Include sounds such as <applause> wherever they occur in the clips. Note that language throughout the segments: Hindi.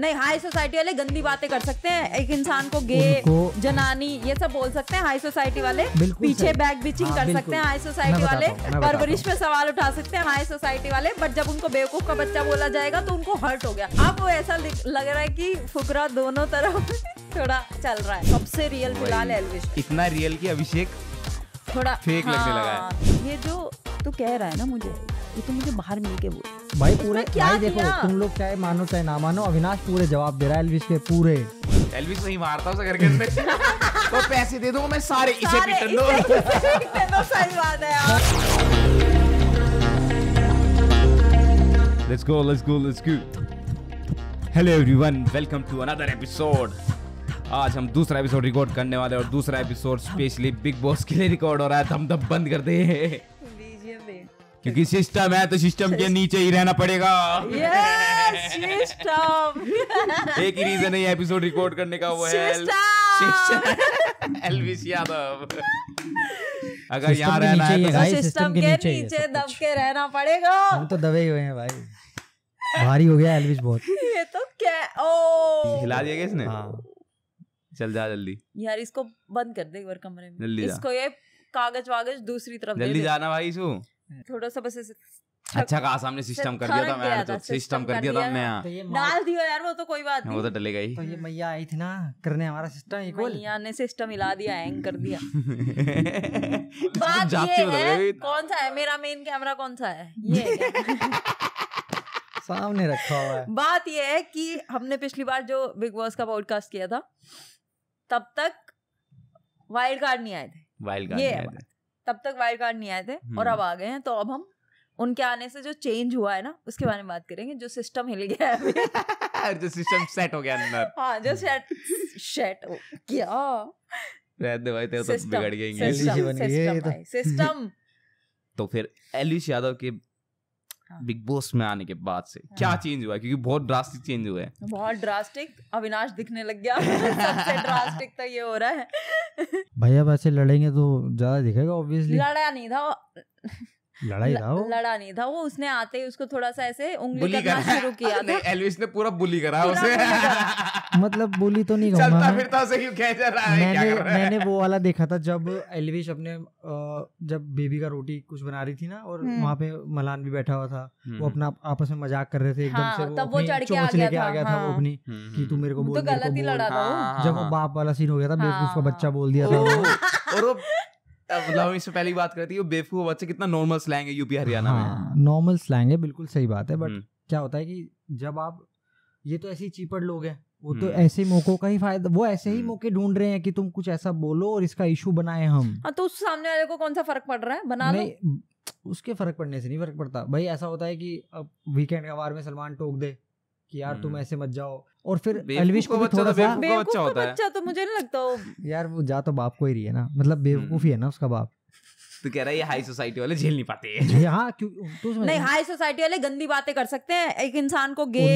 नहीं हाई सोसाइटी वाले गंदी बातें कर सकते हैं एक इंसान को गे जनानी ये सब बोल सकते हैं हाई सोसाइटी वाले पीछे बैक बिचिंग हाँ, कर सकते हैं हाई सोसाइटी वाले परवरिश पे सवाल उठा सकते हैं हाई सोसाइटी वाले बट जब उनको बेवकूफ का बच्चा बोला जाएगा तो उनको हर्ट हो गया अब वो ऐसा लग रहा है की फुकरा दोनों तरफ <laughs> थोड़ा चल रहा है सबसे रियल फिलहाल है इतना रियल की अभिषेक थोड़ा फेक लगने लगा है हाँ, ये जो तू कह रहा है ना मुझे ये तो मुझे बाहर मिल के बोल भाई तो पूरे क्या भाई देखो तुम लोग चाहे मानो चाहे ना मानो अविनाश पूरे जवाब दे रहा है एलविस के पूरे एलविस नहीं मारता उसे घर के अंदर <laughs> तो पैसे दे दो मैं सारे, सारे इसे पिटन दो सही बात है यार let's go let's go let's go hello everyone welcome to another episode आज हम दूसरा एपिसोड रिकॉर्ड करने वाले और दूसरा एपिसोड स्पेशली बिग बॉस के लिए रिकॉर्ड हो रहा है हम दब बंद कर दे क्योंकि सिस्टम है तो सिस्टम के नीचे ही रहना पड़ेगा सिस्टम yes, <laughs> एक ही रीजन है एपिसोड रिकॉर्ड करने का वो है एलविस यादव <laughs> <laughs> अगर यहाँ रहना है तो सिस्टम अच्छा, के नीचे, नीचे दब के रहना पड़ेगा हम तो दबे हुए हैं भाई भारी हो गया एलविस बहुत ये तो क्या ओ हिला दिया इसने हाँ। चल जा जल्दी यार इसको बंद कर दे एक बार कमरे में इसको ये कागज वागज दूसरी तरफ जल्दी जाना भाई इसको हम्म। थोड़ा सा बस ऐसे अच्छा खास हमने सिस्टम तो कर दिया था मैं तो सिस्टम कर दिया था मैं डाल दियो यार वो तो कोई बात नहीं वो तो डलेगा ही तो ये मैया आई थी ना करने हमारा सिस्टम इक्वल मैया ने सिस्टम हिला दिया हैंग कर दिया <laughs> बात ये तो है कौन सा है मेरा मेन कैमरा कौन सा है ये <laughs> सामने रखा हुआ है बात ये है कि हमने पिछली बार जो बिग बॉस का पॉडकास्ट किया था तब तक वाइल्ड कार्ड नहीं आए थे वाइल्ड कार्ड नहीं आए थे तब तक वायर कार्ड नहीं आए थे और हम्म। अब आ गए हैं तो अब हम उनके आने से जो चेंज हुआ है ना उसके बारे में बात करेंगे जो सिस्टम हिल गया है अभी <laughs> जो सिस्टम सेट हो गया अंदर हाँ जो सेट सेट हो क्या रहने भाई तेरा तो बिगड़ गए इंग्लिश सिस्टम तो फिर एलिश यादव के हाँ। बिग बॉस में आने के बाद से हाँ। क्या चेंज हुआ क्योंकि बहुत ड्रास्टिक चेंज हुआ है बहुत ड्रास्टिक अविनाश दिखने लग गया सबसे ड्रास्टिक तो ये हो रहा है <laughs> भैया वैसे लड़ेंगे तो ज्यादा दिखेगा ऑब्वियसली लड़ा नहीं था लड़ाई था वो लड़ा नहीं था वो उसने आते ही उसको थोड़ा सा ऐसे उंगली करना शुरू किया था एलविस ने पूरा बुली करा उसे <laughs> मतलब बुली तो नहीं चलता फिरता उसे क्यों कह रहा है मैंने मैंने वो वाला देखा था जब एलविस अपने जब बेबी का रोटी कुछ बना रही थी ना और हम्म। वहाँ पे मलान भी बैठा हुआ था वो हम्म। अपना आपस में मजाक कर रहे थे एकदम हाँ, से वो चढ़ लेके आ गया था वो हाँ। अपनी हम्म, कि तू मेरे को तो बोल गलत ही लड़ा था जब वो बाप वाला सीन हो गया था बेवकूफ का हाँ। बच्चा बोल दिया था वो और वो <laughs> पहली बात करती है बच्चे कितना नॉर्मल स्लैंग है यूपी हरियाणा में नॉर्मल हाँ, स्लैंग है बिल्कुल सही बात है बट हम्म। क्या होता है कि जब आप ये तो ऐसे ही लोग हैं वो तो हम्म। ऐसे मौकों का ही फायदा वो ऐसे ही हम्म। मौके ढूंढ रहे हैं कि तुम कुछ ऐसा बोलो और इसका इशू बनाए हम हाँ, तो उस सामने वाले को कौन सा फर्क पड़ रहा है बना नहीं उसके फर्क पड़ने से नहीं फर्क पड़ता भाई ऐसा होता है कि अब वीकेंड के वार में सलमान टोक दे कि यार तुम ऐसे मत जाओ और फिर अलविश को भी तो थोड़ा सा बच्चा होता है बच्चा तो मुझे नहीं लगता वो यार वो जा तो बाप को ही रही है ना मतलब बेवकूफी है हम्म। ना उसका बाप तो कह रहा है ये हाई सोसाइटी वाले झेल नहीं पाते <laughs> हाँ क्यों तो नहीं हाई तो- सोसाइटी वाले गंदी बातें कर सकते हैं एक इंसान को गे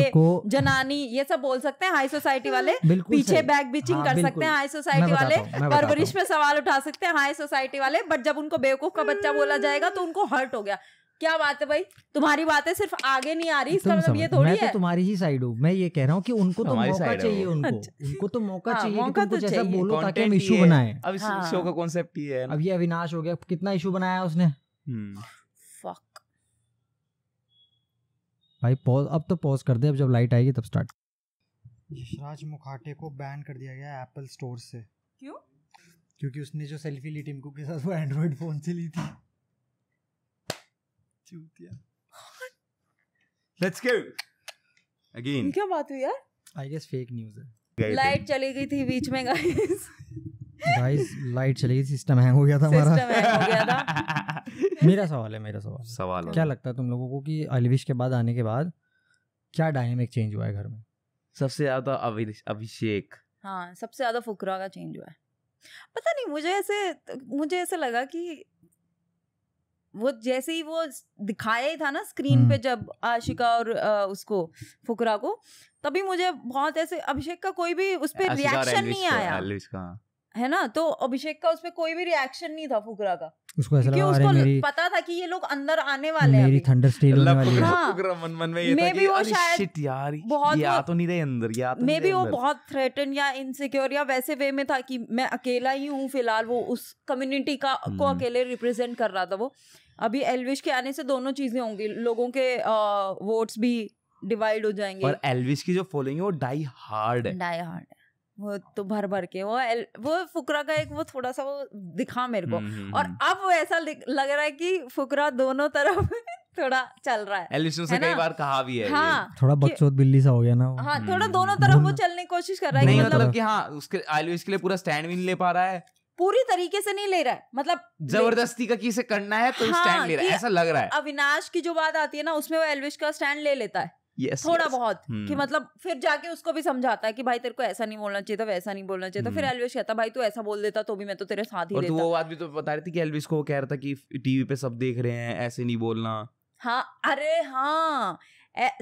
जनानी ये सब बोल सकते हैं हाई सोसाइटी वाले पीछे बैक बिचिंग हाँ, कर सकते हैं हाई सोसाइटी वाले परवरिश पे सवाल उठा सकते हैं हाई सोसाइटी वाले बट जब उनको बेवकूफ का बच्चा बोला जाएगा तो उनको हर्ट हो गया क्या बात है भाई तुम्हारी बातें सिर्फ आगे नहीं आ रही इसका मतलब ये थोड़ी मैं तो है तो तुम्हारी ही साइड हूँ मैं ये कह रहा हूँ कि उनको तो मौका चाहिए उनको अच्छा। उनको तो मौका हाँ, चाहिए मौका तो चाहिए बोलो ताकि हम इशू बनाए अब इस शो हाँ। का कॉन्सेप्ट ही है अब ये अविनाश हो गया कितना इशू बनाया उसने फक हम्म। भाई पॉज अब तो पॉज कर दे अब जब लाइट आएगी तब स्टार्ट यशराज मुखाटे को बैन कर दिया गया एप्पल स्टोर से क्यों क्योंकि उसने जो सेल्फी ली टिमकू के साथ वो एंड्रॉइड फोन से ली थी चूतिया लेट्स गो अगेन क्या बात हुई यार आई गेस फेक न्यूज़ है लाइट चली गई थी बीच में गाइस गाइस लाइट चली गई सिस्टम हैंग हो गया था हमारा सिस्टम हैंग हो गया था <laughs> मेरा सवाल है मेरा सवाल सवाल क्या लगता है तुम लोगों को कि अलविश के बाद आने के बाद क्या डायनेमिक चेंज हुआ है घर में सबसे ज्यादा अभिषेक हाँ सबसे ज्यादा फुकरा का चेंज हुआ है पता नहीं मुझे ऐसे मुझे ऐसे लगा कि वो जैसे ही वो दिखाया ही था ना स्क्रीन पे हम्म। जब आशिका और आ, उसको फुकरा को तभी मुझे बहुत ऐसे अभिषेक का कोई भी उस पर रिएक्शन नहीं आया है ना तो अभिषेक का उसपे कोई भी रिएक्शन नहीं था फुकरा का उसको ऐसा लगा उसको मेरी, पता था कि ये लोग अंदर आने वाले हैं मेरी थंडर स्टील होने वाली है हाँ, मन मन में ये था कि अरे शिट यार बहुत या तो नहीं रहे अंदर तो या तो मे बी वो बहुत थ्रेटन या इनसिक्योर या वैसे वे में था कि मैं अकेला ही हूँ फिलहाल वो उस कम्युनिटी का को हम्म। अकेले रिप्रेजेंट कर रहा था वो अभी एलविश के आने से दोनों चीजें होंगी लोगों के वोट्स भी डिवाइड हो जाएंगे पर एलविश की जो फॉलोइंग है वो डाई हार्ड है डाई हार्ड है वो तो भर भर के वो एल, वो फुकरा का एक वो थोड़ा सा वो दिखा मेरे को हम्म, हम्म, और हम्म। अब वो ऐसा लग रहा है कि फुकरा दोनों तरफ <laughs> थोड़ा चल रहा है एलविश ने कई बार कहा भी है हाँ, थोड़ा बकचोद बिल्ली सा हो गया ना हाँ थोड़ा दोनों तरफ वो चलने की कोशिश कर रहा है मतलब, मतलब कि हाँ उसके एलविश के लिए पूरा स्टैंड भी नहीं ले पा रहा है पूरी तरीके से नहीं ले रहा है मतलब जबरदस्ती का किसे करना है तो हाँ, स्टैंड ले रहा है ऐसा लग रहा है अविनाश की जो बात आती है ना उसमें वो एलविश का स्टैंड ले लेता है yes, थोड़ा yes. बहुत hmm. कि मतलब फिर जाके उसको भी समझाता है कि भाई तेरे को ऐसा नहीं बोलना चाहिए था वैसा नहीं बोलना चाहिए था hmm. फिर एलविश कहता भाई तू ऐसा बोल देता तो भी मैं तो तेरे साथ ही और वो बात भी तो बता रही थी कि एलविश को कह रहा था कि टीवी पे सब देख रहे हैं ऐसे नहीं बोलना हाँ अरे हाँ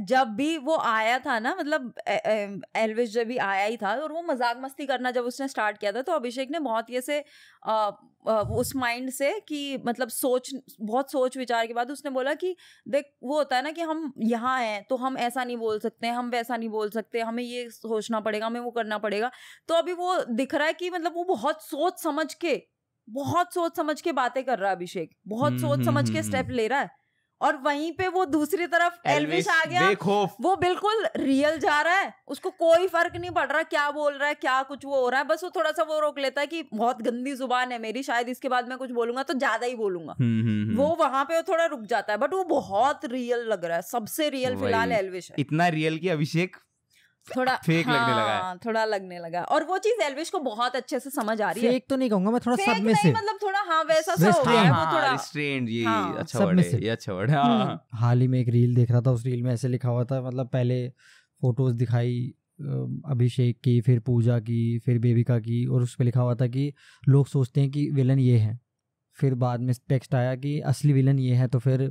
जब भी वो आया था ना मतलब एलविस जब भी आया ही था और वो मजाक मस्ती करना जब उसने स्टार्ट किया था तो अभिषेक ने बहुत ये से उस माइंड से कि मतलब सोच बहुत सोच विचार के बाद उसने बोला कि देख वो होता है ना कि हम यहाँ हैं तो हम ऐसा नहीं बोल सकते हम वैसा नहीं बोल सकते हमें ये सोचना पड़ेगा हमें वो करना पड़ेगा तो अभी वो दिख रहा है कि मतलब वो बहुत सोच समझ के बहुत सोच समझ के बातें कर रहा है अभिषेक बहुत सोच हम्म, समझ हम्म, के हम्म, स्टेप ले रहा है और वहीं पे वो दूसरी तरफ एलविस आ गया वो बिल्कुल रियल जा रहा है उसको कोई फर्क नहीं पड़ रहा क्या बोल रहा है क्या कुछ वो हो रहा है बस वो थोड़ा सा वो रोक लेता है कि बहुत गंदी जुबान है मेरी शायद इसके बाद मैं कुछ बोलूंगा तो ज्यादा ही बोलूंगा हम्म, हम्म, हम्म। वो वहां पे वो थोड़ा रुक जाता है बट वो बहुत रियल लग रहा है सबसे रियल फिलहाल एलविश है इतना रियल की अभिषेक थोड़ा फेक हाँ, लगने लगा हाँ, थोड़ा लगने लगा और वो चीज एलविश को बहुत अच्छे से समझ आ रही है फेक तो नहीं कहूंगा मैं थोड़ा सब में से मतलब थोड़ा हाँ वैसा सा हो गया हाँ, वो थोड़ा रिस्ट्रेंड हाँ। ये अच्छा वर्ड है ये अच्छा वर्ड है हम्म। हाँ। हाल ही में एक रील देख रहा था उस रील में ऐसे लिखा हुआ था मतलब पहले फोटोज दिखाई अभिषेक की फिर पूजा की फिर बेबिका की और उस पर लिखा हुआ था कि लोग सोचते हैं कि विलन ये है फिर बाद में टेक्स्ट आया कि असली विलन ये है तो फिर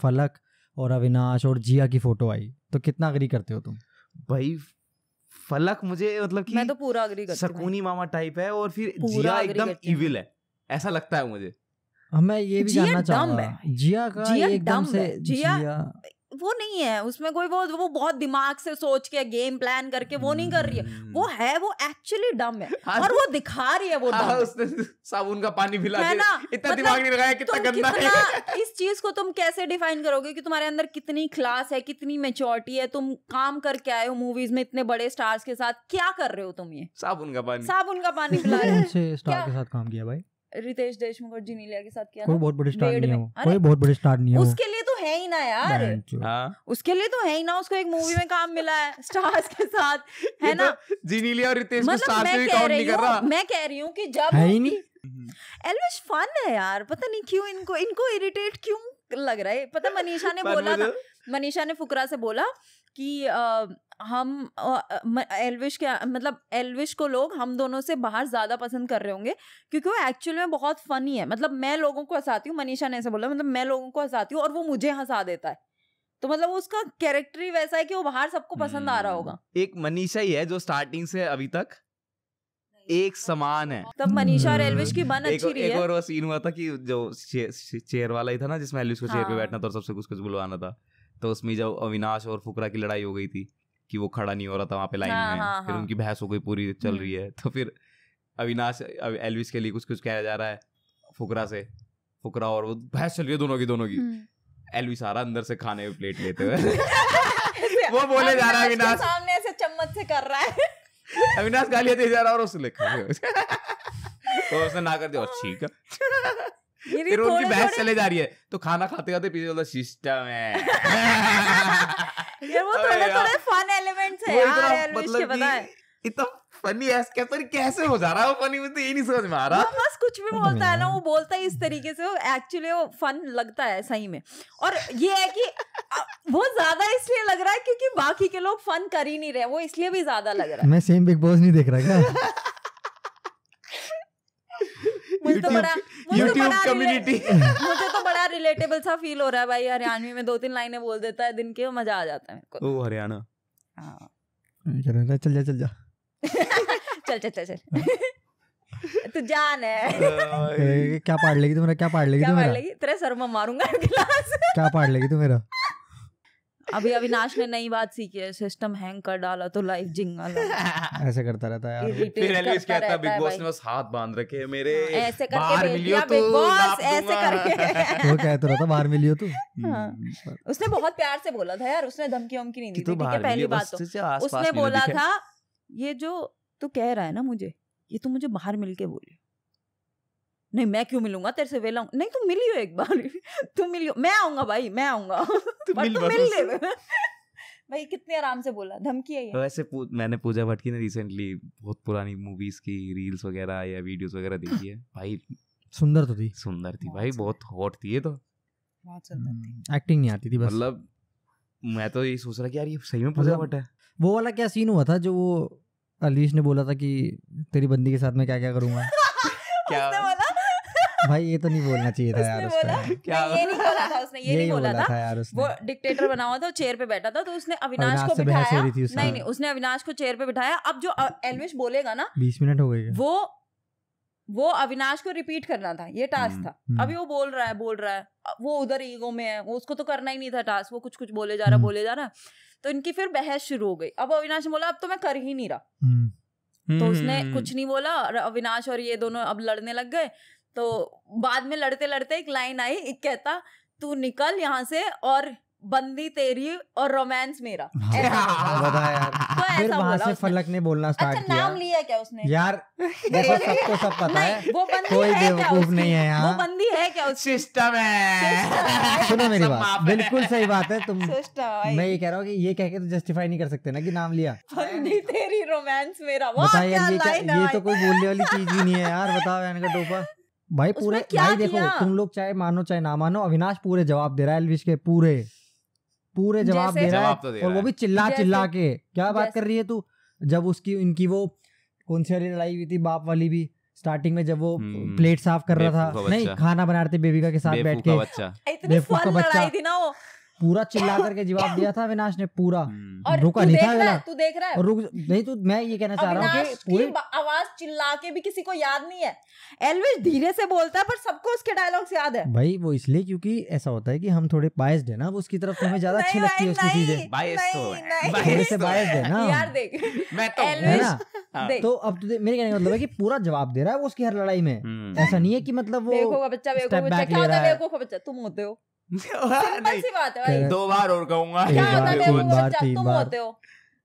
फलक और अविनाश और जिया की फोटो आई तो कितना अग्री करते हो तुम भाई फलक मुझे मतलब कि मैं तो पूरा अग्री करती हूं सकूनी मामा टाइप है और फिर जिया एकदम इविल है ऐसा लगता है मुझे मैं ये भी जानना चाहूंगा जिया का जिया एकदम से जिया वो नहीं है उसमें कोई बहुत वो बहुत दिमाग से सोच के गेम प्लान करके वो नहीं कर रही है हम्म। वो है वो एक्चुअली डम है हाँ, और तो वो दिखा रही है वो हाँ, उसने साबुन का पानी पिला है ना इतना मतलब, दिमाग नहीं लगाया कितना गंदा है <laughs> इस चीज को तुम कैसे डिफाइन करोगे कि तुम्हारे अंदर कितनी क्लास है कितनी मेच्योरिटी है तुम काम करके आए हो मूवीज में इतने बड़े स्टार्स के साथ क्या कर रहे हो तुम ये साबुन का पानी साबुन का पानी पिला <laughs> स्टार के साथ काम किया भाई रितेश देशमुख और जिनीलिया के साथ किया कोई बहुत बड़ी स्टार नहीं है कोई बहुत बड़ी स्टार नहीं है उसके लिए तो है ही ना यार हाँ। उसके लिए तो है ही ना उसको एक मूवी में काम मिला है स्टार्स के साथ <laughs> है ना तो जिनीलिया और रितेश मतलब साथ मैं कह रही हूँ मैं कह रही हूँ कि जब है ही नहीं एलविश हम्म। फन है यार पता नहीं क्यों इनको इनको इरिटेट क्यों लग रहा है पता मनीषा ने <laughs> बोला था मतलब मनीषा ने फुकरा से बोला कि हम एलविश के मतलब एलविश को लोग हम दोनों से बाहर ज़्यादा पसंद कर रहे होंगे क्योंकि वो एक्चुअल में बहुत फनी है मतलब मैं लोगों को हंसाती हूँ मनीषा ने ऐसे बोला मतलब मैं लोगों को हंसाती हूँ और वो मुझे हंसा देता है तो मतलब उसका कैरेक्टर ही वैसा है कि वो बाहर सबको पसंद आ रहा होगा हम्म, एक मनीषा ही है जो स्टार्टिंग से अभी तक एक समान है तब मतलब मनीषा और एलविश की बन अच्छी रही है एक और वो सीन हुआ था कि जो चेयर वाला ही था ना जिसमें एलविश को चेयर पे हाँ। बैठना था और सबसे कुछ कुछ बुलवाना था तो उसमें जब अविनाश और फुकरा की लड़ाई हो गई थी कि वो खड़ा नहीं हो रहा था वहाँ पे लाइन हाँ, में हाँ, फिर हाँ. उनकी बहस हो गई पूरी हम्म। चल रही है तो फिर अविनाश एलविस के लिए कुछ कुछ कहा जा रहा है फुकरा से फुकरा और वो बहस चल रही है दोनों की दोनों की हम्म। एलविस आ रहा अंदर से खाने में प्लेट लेते हुए वो बोले जा रहा है अविनाश सामने ऐसे चम्मच से कर रहा है अविनाश गालियां दे जा रहा और उसने लिखा तो उसने ना कर दिया और ठीक है फिर उनकी बहस चले जा रही है तो खाना खाते खाते पीछे बोला सिस्टम है <laughs> ये वो थोड़े थोड़े फन एलिमेंट्स है यार मतलब कि इतना फनी है कैसे कैसे हो जा रहा है वो फनी मुझे तो ये नहीं समझ में आ रहा बस कुछ भी तो बोलता है ना वो बोलता है इस तरीके से वो एक्चुअली वो फन लगता है सही में और ये है कि वो ज्यादा इसलिए लग रहा है क्योंकि बाकी के लोग फन कर ही नहीं रहे वो इसलिए भी ज्यादा लग रहा है मैं सेम बिग बॉस नहीं देख रहा क्या <laughs> तो तो मुझे तो बड़ा रिलेटेबल सा फील हो रहा है भाई हरियाणवी में दो तीन लाइनें बोल देता है दिन के मजा आ जाता है ओ हरियाणा हां चल जा चल जा चल चल चल चल तू जान है <laughs> क्या पाड़ लेगी तुम्हारा क्या पाड़ लेगी तू मेरा तेरा सर में मारूंगा <laughs> क्या पाड़ लेगी तू मेरा अभी अविनाश ने नई बात सीखी है सिस्टम हैंग कर डाला तो लाइफ जिंगल <laughs> ऐसे करता रहता है फिर एलिस कहता है बिग बॉस ने बस हाथ बांध रखे है मेरे हाँ, ऐसे करके बाहर मिलियो तू बिग बॉस ऐसे करके <laughs> वो कहता तो रहता बाहर मिलियो तू <laughs> हाँ। हम्म। उसने बहुत प्यार से बोला था यार उसने धमकी वमकी नहीं दी थी ठीक है पहली बात तो उसने बोला था ये जो तू कह रहा है ना मुझे ये तू मुझे बाहर मिलके बोलियो नहीं मैं क्यों मिलूंगा तेरे से वेला नहीं तुम मिलियो एक बार <laughs> तुम मिलियो मैं आऊंगा भाई मैं आऊंगा <laughs> तुम मिल, तुम मिल ले <laughs> भाई कितने आराम से बोला धमकी है वैसे पू, मैंने पूजा भट्ट की ना रिसेंटली बहुत पुरानी मूवीज की रील्स वगैरह या वीडियोस वगैरह देखी है भाई सुंदर तो थी सुंदर थी भाई बहुत हॉट थी ये तो बहुत सुंदर थी एक्टिंग हम्म, नहीं आती थी बस मतलब मैं तो ये सोच रहा कि यार ये सही में पूजा मतलब भट्ट है वो वाला क्या सीन हुआ था जो वो अलीश ने बोला था कि तेरी बंदी के साथ मैं क्या क्या करूंगा क्या भाई ये तो नहीं बोलना चाहिए था यार उसने क्या ये नहीं बोला था उसने ये नहीं बोला था यार उसने वो डिक्टेटर बना हुआ था चेयर पे बैठा था तो उसने अविनाश को बिठाया नहीं नहीं उसने अविनाश को चेयर पे बिठाया अब जो एलविश बोलेगा ना बीस मिनट हो गई वो वो अविनाश को रिपीट करना था ये टास्क हम्म, था हम्म। अभी वो बोल रहा है बोल रहा है वो उधर ईगो में है वो उसको तो करना ही नहीं था टास्क वो कुछ कुछ बोले जा रहा हम्म। बोले जा रहा तो इनकी फिर बहस शुरू हो गई अब अविनाश ने बोला अब तो मैं कर ही नहीं रहा तो उसने कुछ नहीं बोला अविनाश और ये दोनों अब लड़ने लग गए तो बाद में लड़ते लड़ते एक लाइन आई एक कहता तू निकल यहाँ से और बंदी तेरी और रोमांस मेरा <laughs> हाँ, तो से फलक ने बोलना स्टार्ट अच्छा, किया नाम लिया क्या उसने यार देखो <laughs> सबको सब पता है वो बंदी कोई बेवकूफ नहीं है यार वो बंदी है क्या उसकी सिस्टम है सुनो मेरी बात बिल्कुल सही बात है तुम मैं ये कह रहा हूँ कि ये कह के तो जस्टिफाई नहीं कर सकते ना कि नाम लिया बंदी तेरी रोमांस मेरा ये तो कोई बोलने वाली चीज ही नहीं है यार बताओ यानी का टोपा भाई पूरे क्या भाई देखो किया? तुम लोग चाहे मानो चाहे ना मानो अविनाश पूरे जवाब दे रहा है एलविश के पूरे पूरे जवाब दे रहा है तो और वो भी चिल्ला चिल्ला के क्या बात कर रही है तू जब उसकी इनकी वो कौन सी वाली लड़ाई हुई थी बाप वाली भी स्टार्टिंग में जब वो प्लेट हम्म, साफ कर रहा था नहीं खाना बना रहे थे बेबी का के साथ बैठ के बेवकूफ का बच्चा पूरा चिल्ला करके जवाब दिया था अविनाश ने पूरा हम्म। और रुका नहीं था तू देख रहा है रुक नहीं तू तो मैं ये कहना चाह रहा हूँ पूरी आवाज चिल्ला के भी किसी को याद नहीं है एलविश धीरे से बोलता है पर सबको उसके डायलॉग्स याद है भाई वो इसलिए क्योंकि ऐसा होता है कि हम थोड़े बायस है ना उसकी तरफ हमें ज्यादा अच्छी लगती है उसकी चीजें बायस तो बायस्ड तो है ना यार देख मैं तो है ना हाँ। तो अब मेरे कहने का मतलब है कि पूरा जवाब दे रहा है वो उसकी हर लड़ाई में हम्म। ऐसा नहीं है कि मतलब वो बच्चा बच्चा क्या होता है बच्चा तुम होते हो सी बात है भाई दो बार और कहूंगा मतलब, तुम होते हो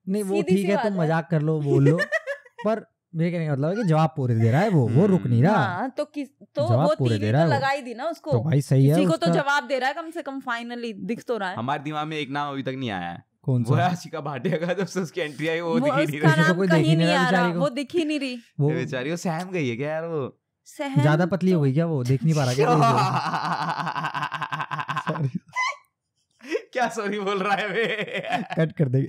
नहीं वो ठीक है तुम मजाक कर लो बोल लो <laughs> पर मेरे कहने का मतलब है कि जवाब पूरे दे रहा है वो वो रुक नहीं रहा हाँ, तो किस तो वो पूरे दे रहा तो है तो लगाई दी ना उसको तो भाई सही है तो उसका... तो जवाब दे रहा है कम से कम फाइनली दिख तो रहा है हमारे दिमाग में एक नाम अभी तक नहीं आया है कौन सा आशिका भाटिया का जब से उसकी एंट्री आई वो दिख ही नहीं रही कोई देख ही नहीं रहा वो दिख ही नहीं रही वो बेचारी वो सहम गई है क्या यार वो ज्यादा पतली हो गई क्या वो देख नहीं पा रहा क्या <laughs> <laughs> क्या सॉरी बोल रहा है वे कट कर देगी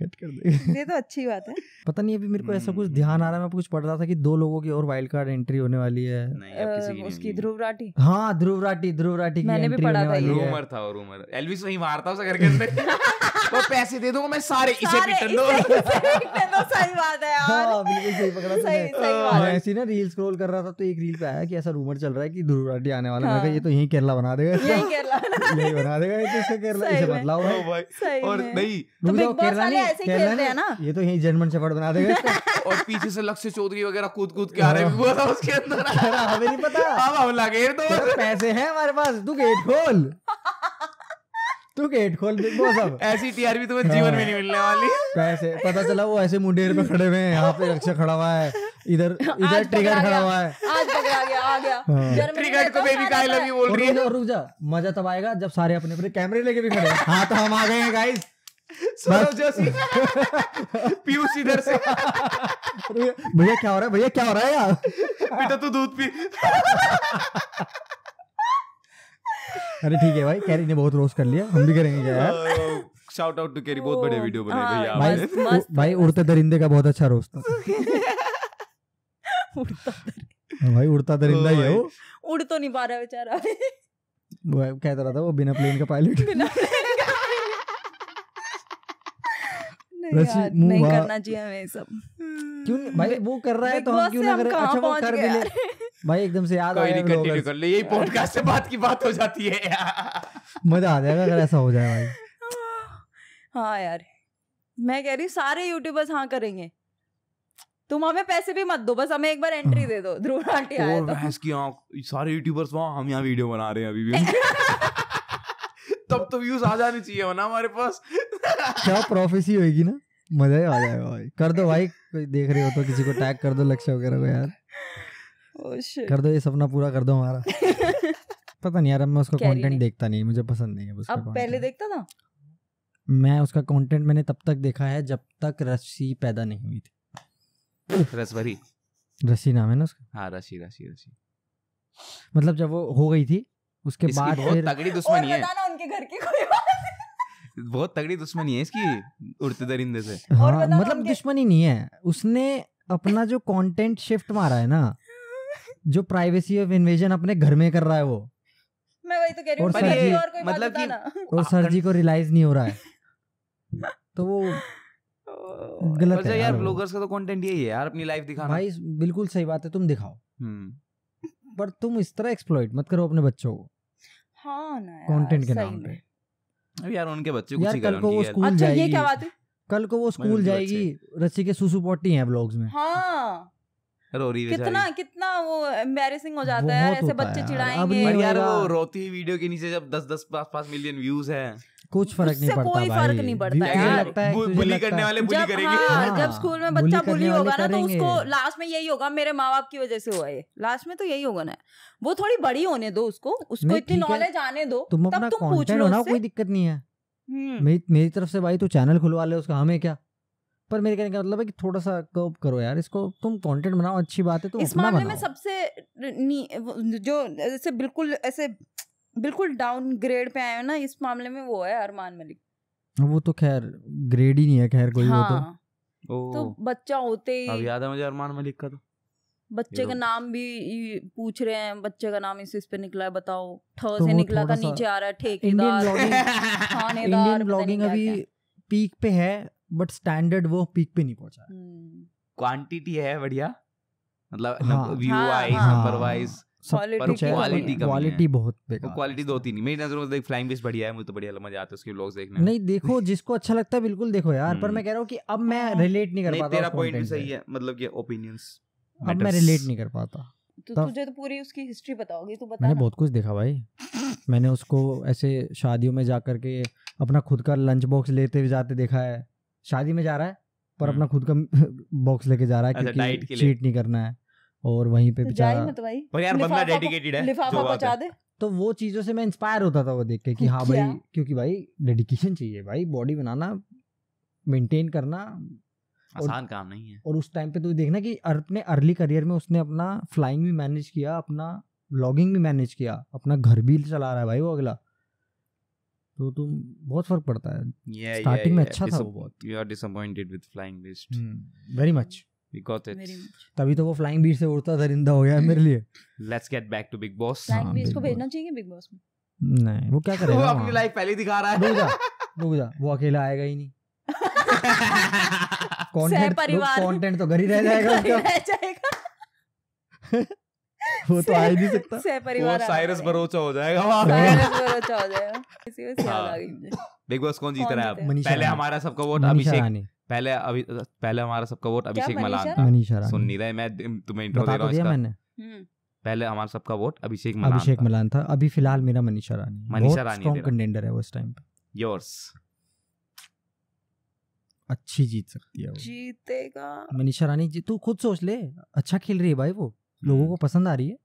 कट कर दे ये तो अच्छी बात है पता नहीं अभी मेरे को ऐसा कुछ हम्म। ध्यान आ रहा है मैं कुछ पढ़ रहा था कि दो लोगों की और वाइल्ड कार्ड एंट्री होने वाली है उसकी ध्रुव राठी हाँ ध्रुव राठी ध्रुव राठी की मैंने भी पढ़ा था था वही मारता उसे घर के अंदर तो <laughs> पैसे दे दूंगा मैं सारे इसे पिटन दो सही बात है यार हां बिल्कुल सही पकड़ा सही सही बात है ऐसे ना रील स्क्रॉल कर रहा था तो एक रील पे आया कि ऐसा रूमर चल रहा है कि ध्रुव राठी आने वाला मैं हाँ। ये तो यही केरला बना देगा यही केरला <laughs> बना देगा ये तो केरला इसे भाई और नहीं तो, तो ऐसे खेलते हैं ना ये तो यही जर्मन शेफर्ड बना देगा <laughs> और पीछे से लक्ष्य चौधरी वगैरह कूद कूद के आ रहे हुआ था हाँ। उसके अंदर <laughs> हमें नहीं पता <laughs> अब हम लगे तो पैसे हैं हमारे पास तू गेट खोल तू गेट खोल बिग बॉस अब ऐसी टीआरपी तुम्हें जीवन में नहीं हाँ। मिलने वाली पैसे पता चला वो ऐसे मुंडेर पे खड़े हुए हैं यहाँ पे रक्षा खड़ा हुआ है इधर इधर ट्रिगर खड़ा हुआ है आज आ गया आ गया ट्रिगर हाँ। को बेबी का आई लव यू बोल रही है रुक जा मजा तब आएगा जब सारे अपने अपने कैमरे लेके भी खड़े हां तो हम आ गए हैं गाइस <laughs> <laughs> पीयूष इधर से भैया क्या हो रहा है भैया क्या हो रहा है यार बेटा तू दूध पी अरे ठीक है भाई कैरी ने बहुत रोज कर लिया हम भी करेंगे क्या यार शाउट आउट टू कैरी बहुत वीडियो भैया भाई हाँ, भाई उड़ते दरिंदे का बहुत अच्छा रोस्ट <laughs> उड़ता भाई उड़ता दरिंदा ही है वो उड़ तो नहीं पा रहा बेचारा वो कहता रहा था वो बिना प्लेन का पायलट बिना नहीं करना चाहिए हमें सब क्यों भाई वो कर रहा है तो हम क्यों ना करें अच्छा वो कर भी ले भाई एकदम से याद आया कंटिन्यू कर ले यही पॉडकास्ट से बात की बात हो जाती है मजा आ जाएगा अगर ऐसा हो जाए भाई हाँ यार मैं कह रही हूँ सारे यूट्यूबर्स हाँ करेंगे तुम हमें पैसे भी मत दो बस हमें एक बार एंट्री हाँ। दे दो ध्रुव राठी आया तो भैंस की आंख सारे यूट्यूबर्स वहां हम यहाँ वीडियो बना रहे हैं अभी भी <laughs> तब तो व्यूज आ जाने चाहिए हो ना हमारे पास क्या प्रोफेसी होगी ना मजा ही आ जाएगा भाई कर दो भाई कोई देख रहे हो तो किसी को टैग कर दो लक्ष्य वगैरह को यार oh, कर दो ये सपना पूरा कर दो हमारा <laughs> पता नहीं यार मैं उसका कंटेंट देखता नहीं मुझे पसंद नहीं है उसका अब पहले देखता था मैं उसका कंटेंट मैंने तब तक देखा है जब तक रस्सी पैदा नहीं हुई थी रसभरी रस्सी नाम है ना उसका हाँ रस्सी रस्सी रस्सी मतलब जब वो हो गई थी उसके बाद फिर तगड़ी दुश्मनी है उनके घर की कोई बात बहुत तगड़ी दुश्मनी है इसकी उड़ते दरिंदे से हाँ, मतलब दुश्मनी नहीं है उसने अपना जो कंटेंट शिफ्ट मारा है ना जो प्राइवेसी ऑफ इन्वेजन अपने घर में कर रहा है वो मैं वही तो कह रही हूँ और, कोई मतलब कि और सर जी को रियलाइज नहीं हो रहा है तो वो <laughs> गलत है यार ब्लॉगर्स का तो कंटेंट यही है यार अपनी लाइफ दिखाना भाई बिल्कुल सही बात है तुम दिखाओ हम्म। पर तुम इस तरह एक्सप्लॉइट मत करो अपने बच्चों को हाँ ना कंटेंट के नाम पे अब यार उनके बच्चे यार कल को वो स्कूल अच्छा ये क्या बात है कल को वो तो स्कूल जाएगी रस्सी के सुसु पोटी है ब्लॉग्स में हाँ रोरी कितना कितना वो एम्बेसिंग हो जाता है ऐसे बच्चे चिड़ाएंगे यार, वो रोती वीडियो के नीचे जब दस दस पाँच पाँच मिलियन व्यूज है कुछ फर्क नहीं पड़ता कोई फर्क नहीं पड़ता है यार बुली करने वाले बुली जब, करेंगे हाँ, हाँ। जब स्कूल में बच्चा बुली होगा ना तो उसको लास्ट में यही होगा मेरे माँ बाप की वजह से हुआ है लास्ट में तो यही होगा ना वो थोड़ी बड़ी होने दो उसको उसको इतनी नॉलेज आने दो तुम अपना कंटेंट बनाओ कोई दिक्कत नहीं है हम्म। मेरी तरफ से भाई तू चैनल खुलवा ले उसका हमें क्या पर मेरे कहने का मतलब है कि थोड़ा सा कर्व करो यार इसको तुम कंटेंट बनाओ अच्छी बात है तो इस मामले में सबसे जो ऐसे बिल्कुल ऐसे बिल्कुल डाउनग्रेड पे आए हो ना इस मामले में वो है अरमान मलिक वो तो खैर ग्रेड ही नहीं है खैर कोई हाँ, वो तो हाँ। तो बच्चा होते ही अब याद है मुझे अरमान मलिक का तो बच्चे का नाम भी पूछ रहे हैं बच्चे का नाम इस इस पे निकला है बताओ ठ तो से निकला था नीचे आ रहा है ठेकेदार इंडियन <laughs> ब्लॉगिंग अभी पीक पे है बट स्टैंडर्ड वो पीक पे नहीं पहुंचा है क्वांटिटी हम्म। है बढ़िया मतलब view wise number wise quality बहुत कुछ देखा भाई मैंने उसको ऐसे शादियों में जाकर के अपना खुद का लंच बॉक्स लेते जाते देखा है शादी में जा रहा है पर हम्म। अपना खुद का बॉक्स <laughs> लेके जा रहा है अच्छा, क्योंकि चीट नहीं करना है और वहीं पे तो बेचारा पर यार बंदा डेडिकेटेड है लिफाफा दे तो वो चीजों से मैं इंस्पायर होता था वो देख के कि हाँ भाई क्योंकि भाई डेडिकेशन चाहिए भाई बॉडी बनाना मेंटेन करना आसान काम नहीं है और उस टाइम पे तो देखना कि अपने अर्ली करियर में उसने अपना फ्लाइंग भी मैनेज किया अपना ब्लॉगिंग भी मैनेज किया अपना घर भी चला रहा है भाई वो अगला तो तुम बहुत फर्क पड़ता है yeah, स्टार्टिंग yeah, में अच्छा yeah. था वो बहुत you are disappointed with Flying Beast very much we got it तभी तो वो फ्लाइंग बीस्ट से उड़ता दरिंदा हो गया मेरे लिए let's get back to Bigg Boss Flying Beast को भेजना चाहिए बिग बॉस में नहीं वो क्या <laughs> करेगा वो अपनी लाइफ पहले दिखा रहा है रुक जा रुक जा वो अकेला आएगा ही नहीं कंटेंट <laughs> कंटेंट तो घर ही रह जाएगा रह जाएगा <laughs> <laughs> वो तो आ ही नहीं सकता वो साइरस बरोचा हो जाएगा साइरस बरोचा हो जाएगा किसी को याद आ गई बिग बॉस कौन जीत रहा है पहले हमारा सबका वोट अभिषेक पहले अभी तो हम्म। पहले हमारा सबका वोट अभिषेक मलान था सुन नहीं रहे मैं तुम्हें इंट्रो दे रहा हूं मैंने पहले हमारा सबका वोट अभिषेक मलान अभिषेक मलान था अभी फिलहाल मेरा मनीषा रानी मनीषा रानी स्ट्रांग कंटेंडर है वो इस टाइम पे योर्स अच्छी जीत सकती है वो जीतेगा मनीषा रानी जी तू खुद सोच ले अच्छा खेल रही है भाई वो लोगों को पसंद आ रही है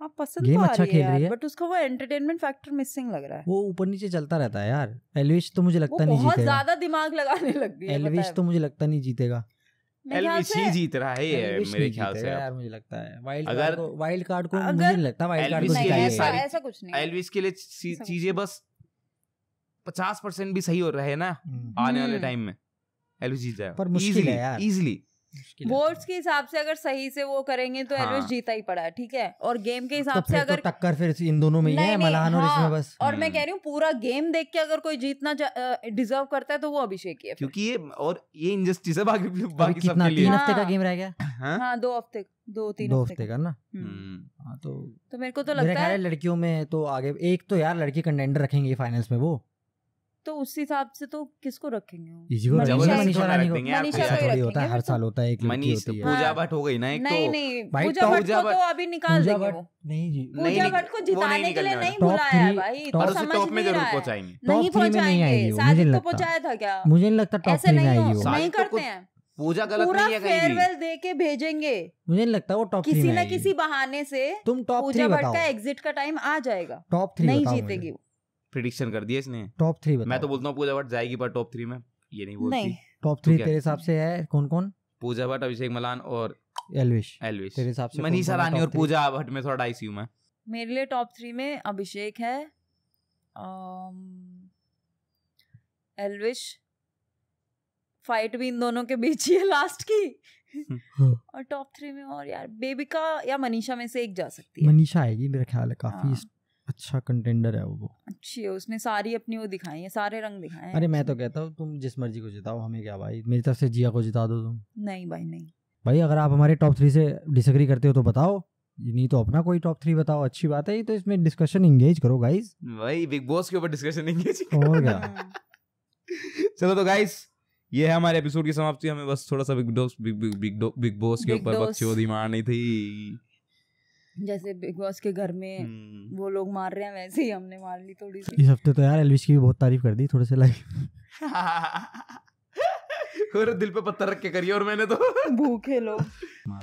हाँ पसंद तो गेम अच्छा खेल रही है बट उसका वो एंटरटेनमेंट फैक्टर मिसिंग लग रहा है वो ऊपर नीचे चलता रहता है यार एलविश तो, तो मुझे लगता नहीं जीतेगा बहुत ज्यादा दिमाग लगाने लग गई एलविश तो मुझे लगता नहीं जीतेगा एलविश ही जीत रहा है मेरे ख्याल से यार मुझे लगता है वाइल्ड कार्ड को वाइल्ड कार्ड को मुझे नहीं लगता वाइल्ड कार्ड को जिताएगा ऐसा कुछ नहीं एलविश के लिए चीजें बस पचास परसेंट भी सही हो रहे हैं ना आने वाले टाइम हम्म। में एलविश जीत जाएगा पर मुश्किल है यार इजीली बोर्ड्स के हिसाब से अगर सही से वो करेंगे तो हाँ। जीता ही पड़ा ठीक है और गेम के हाँ, हिसाब तो से तो अगर टक्कर फिर इन दोनों में ही है मलान और इसमें हाँ, बस और मैं हम्म। कह रही हूँ पूरा गेम देख के अगर कोई जीतना डिजर्व करता है तो वो अभिषेक है क्योंकि ये और ये इनजस्टिस है बाकी बाकी सबके लिए तीन हफ्ते का हाँ। गेम रह गया हाँ दो हफ्ते दो तीन दो हफ्ते का ना हम्म। हम्म। हाँ तो तो मेरे को तो लगता है लड़कियों में तो आगे एक तो यार लड़की कंटेंडर रखेंगे फाइनल्स में वो तो उस हिसाब से तो किसको रखेंगे हर तो। साल होता है एक पूजा हाँ। भट्ट हो गई ना एक तो नहीं नहीं पूजा भट्ट को तो अभी निकाल देंगे नहीं जी पूजा भट्ट को जिताने के लिए नहीं बुलाया भाई मुझे नहीं लगता नहीं करते हैं पूजा गलत पूरा नहीं है फेयरवेल दे के भेजेंगे मुझे नहीं लगता वो टॉप किसी ना किसी बहाने से तुम टॉप पूजा भट्ट का एग्जिट का टाइम आ जाएगा टॉप नहीं जीतेगी वो प्रिडिक्शन कर दिया इसने टॉप थ्री मैं तो बोलता हूँ पूजा भट्ट जाएगी पर टॉप थ्री में ये नहीं बोलती टॉप थ्री तेरे हिसाब से है कौन कौन पूजा भट्ट अभिषेक मलान और एलविश एलविश तेरे हिसाब से मनीषा रानी और पूजा भट्ट में थोड़ा डाइस हूँ मेरे लिए टॉप थ्री में अभिषेक है एलविश फाइट भी इन दोनों के बीच ही है लास्ट की <laughs> और टॉप थ्री में और यार बेबिका या मनीषा में से एक जा सकती है मनीषा आएगी मेरे ख्याल है काफी हाँ। अच्छा कंटेंडर है वो अच्छी है उसने सारी अपनी वो दिखाई है सारे रंग दिखाए अरे मैं तो कहता हूँ तुम जिस मर्जी को जिताओ हमें क्या भाई मेरी तरफ से जिया को जिता दो तुम नहीं भाई नहीं भाई अगर आप हमारे टॉप थ्री से डिसग्री करते हो तो बताओ नहीं तो अपना कोई टॉप थ्री बताओ अच्छी बात है ये तो इसमें डिस्कशन इंगेज करो गाइस भाई बिग बॉस के ऊपर डिस्कशन इंगेज और क्या <laughs> चलो तो गाइस ये है हमारे एपिसोड की समाप्ति हमें बस थोड़ा सा Bigg Boss Bigg Bigg Bigg Boss के ऊपर बकचोदी मारनी थी जैसे बिग बॉस के घर में हम्म। वो लोग मार रहे हैं वैसे ही हमने मार ली थोड़ी सी इस हफ्ते तो यार एलविश की भी बहुत तारीफ कर दी थोड़े से लाइक और <laughs> दिल पे पत्थर रख के करिए और मैंने तो <laughs> भूखे लोग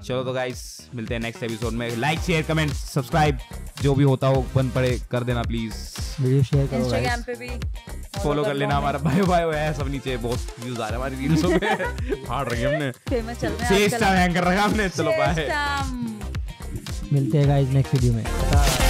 चलो तो गाइस मिलते हैं नेक्स्ट एपिसोड में लाइक शेयर कमेंट सब्सक्राइब जो भी होता हो बन पड़े कर देना प्लीज वीडियो शेयर करो इंस्टाग्राम पे भी फॉलो कर लेना हमारा बायो बायो है सब नीचे बहुत व्यूज आ रहे हमारी रील्स पे <laughs> फाड़ रहे हमने फेमस चल रहे हैं शेष हैंग कर रखा हमने चलो बाय मिलते हैं गाइज नेक्स्ट वीडियो में